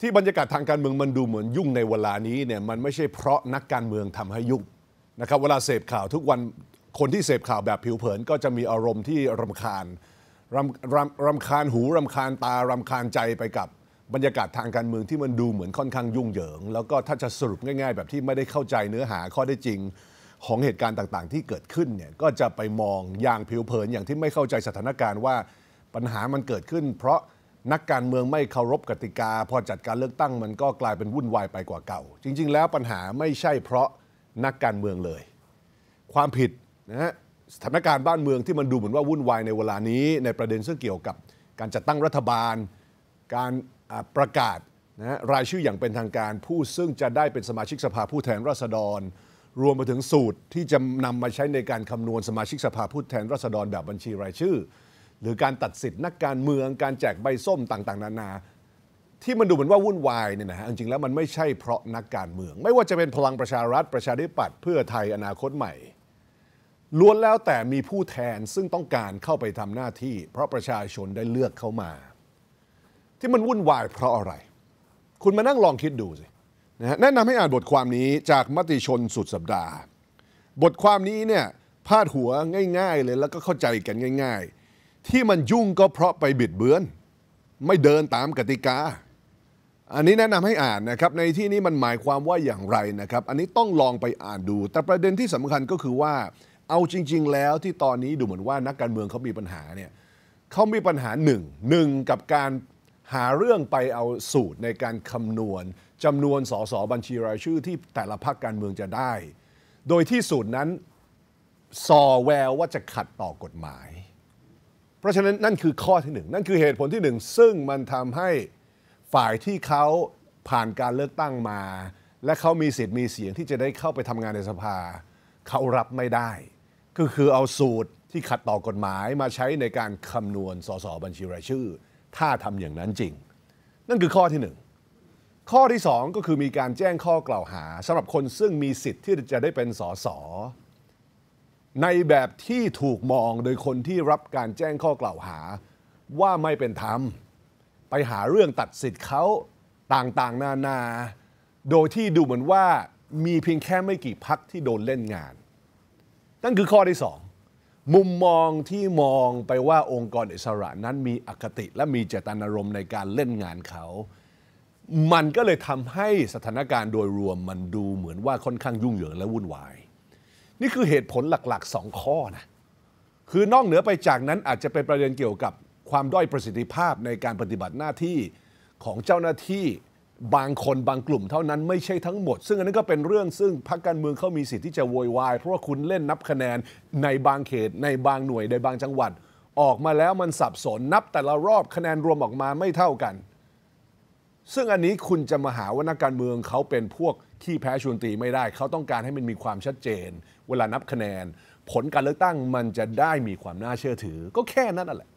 ที่บรรยากาศทางการเมืองมันดูเหมือนยุ่งในเวลานี้เนี่ยมันไม่ใช่เพราะนักการเมืองทำให้ยุ่งนะครับเวลาเสพข่าวทุกวันคนที่เสพข่าวแบบผิวเผิน ก็จะมีอารมณ์ที่รำคาญรำรำรำคาญหูรำคาญตารำคาญใจไปกับบรรยากาศทางการเมืองที่มันดูเหมือนค่อนข้างยุ่งเหยิงแล้วก็ถ้าจะสรุปง่ายๆ แบบที่ไม่ได้เข้าใจเนื้อหา ข้อได้จริงของเหตุการณ์ต่างๆ ที่เกิดขึ้นเนี่ยก็จะไปมองอย่างผิวเผินอย่างที่ไม่เข้าใจสถานการณ์ว่า ปัญหามันเกิดขึ้น เพราะนักการเมืองไม่เคารพกติกา พอจัดการเลือกตั้งมันก็กลายเป็นวุ่นวายไปกว่าเก่า จริงๆแล้วปัญหาไม่ใช่เพราะนักการเมืองเลย ความผิดนะฮะสถานการณ์บ้านเมืองที่มันดูเหมือนว่าวุ่นวายในเวลานี้ ในประเด็นซึ่งเกี่ยวกับการจัดตั้งรัฐบาล การประกาศนะรายชื่ออย่างเป็นทางการผู้ซึ่งจะได้เป็นสมาชิกสภาผู้แทนราษฎรรวมไปถึงสูตรที่จะนำมาใช้ในการคำนวณสมาชิกสภาผู้แทนราษฎรแบบบัญชีรายชื่อหรือการตัดสิทธินักการเมือง การแจกใบส้มต่างๆ นานาที่มันดูเหมือนว่าวุ่นวายเนี่ยนะฮะจริงๆแล้วมันไม่ใช่เพราะนักการเมือง ไม่ว่าจะเป็นพลังประชารัฐประชาธิปัตย์เพื่อไทยอนาคตใหม่ ล้วนแล้วแต่มีผู้แทนซึ่งต้องการเข้าไปทำหน้าที่ เพราะประชาชนได้เลือกเข้ามา ที่มันวุ่นวายเพราะอะไร คุณมานั่งลองคิดดูสินะแนะนำให้อ่านบทความนี้จากมติชนสุดสัปดาห์ บทความนี้เนี่ยพาดหัวง่าย ๆเลยแล้วก็เข้าใจกันง่าย ๆที่มันยุ่งก็เพราะไปบิดเบือน ไม่เดินตามกติกา อันนี้แนะนำให้อ่านนะครับ ในที่นี้มันหมายความว่าอย่างไรนะครับ อันนี้ต้องลองไปอ่านดู แต่ประเด็นที่สำคัญก็คือว่า เอาจริงๆแล้วที่ตอนนี้ดูเหมือนว่านักการเมืองเขามีปัญหาเนี่ยเขามีปัญหาหนึ่ง หนึ่งกับการหาเรื่องไปเอาสูตรในการคำนวณจำนวนสสบัญชีรายชื่อที่แต่ละพรรคการเมืองจะได้ โดยที่สูตรนั้นสอแววว่าจะขัดต่อกฎหมายราะฉะนั้น นั่นคือข้อที่หนึ่งนั่นคือเหตุผลที่หนึ่ง ซึ่งมันทำให้ฝ่ายที่เขาผ่านการเลือกตั้งมา และเขามีสิทธิ์มีเสียงที่จะได้เข้าไปทำงานในสภาเขารับไม่ได้ ก็คือเอาสูตรที่ขัดต่อกฎหมายมาใช้ในการคำนวณ สสบัญชีรายชื่อ ถ้าทำอย่างนั้นจริง นั่นคือข้อที่หนึ่ง ข้อที่สองก็คือมีการแจ้งข้อกล่าวหาสำหรับคนซึ่งมีสิทธิ์ที่จะได้เป็นสสในแบบที่ถูกมองโดยคนที่รับการแจ้งข้อกล่าวหา ว่าไม่เป็นธรรม ไปหาเรื่องตัดสิทธิ์เขาต่างๆนานา โดยที่ดูเหมือนว่ามีเพียงแค่ไม่กี่พักที่โดนเล่นงานนั่นคือข้อที่สองมุมมองที่มองไปว่าองค์กรอิสระนั้นมีอคติและมีเจตนารมณ์ในการเล่นงานเขา มันก็เลยทำให้สถานการณ์โดยรวมมันดูเหมือนว่าค่อนข้างยุ่งเหยิงและวุ่นวายนี่คือเหตุผลหลักๆ2ข้อนะคือนอกเหนือไปจากนั้นอาจจะเป็นประเด็นเกี่ยวกับความด้อยประสิทธิภาพในการปฏิบัติหน้าที่ของเจ้าหน้าที่บางคนบางกลุ่มเท่านั้นไม่ใช่ทั้งหมด ซึ่งอันนั้นก็เป็นเรื่องซึ่งพรรคการเมืองเขามีสิทธิ์ที่จะโวยวายเพราะว่าคุณเล่นนับคะแนนในบางเขต ในบางหน่วยในบางจังหวัด ออกมาแล้วมันสับสนนับแต่ละรอบคะแนนรวมออกมาไม่เท่ากัน ซึ่งอันนี้คุณจะมาหาว่านักการเมืองเขาเป็นพวกที่แพ้ชวนตีไม่ได้เขาต้องการให้มันมีความชัดเจน เวลานับคะแนน ผลการเลือกตั้งมันจะได้มีความน่าเชื่อถือ ก็แค่นั้นแหละ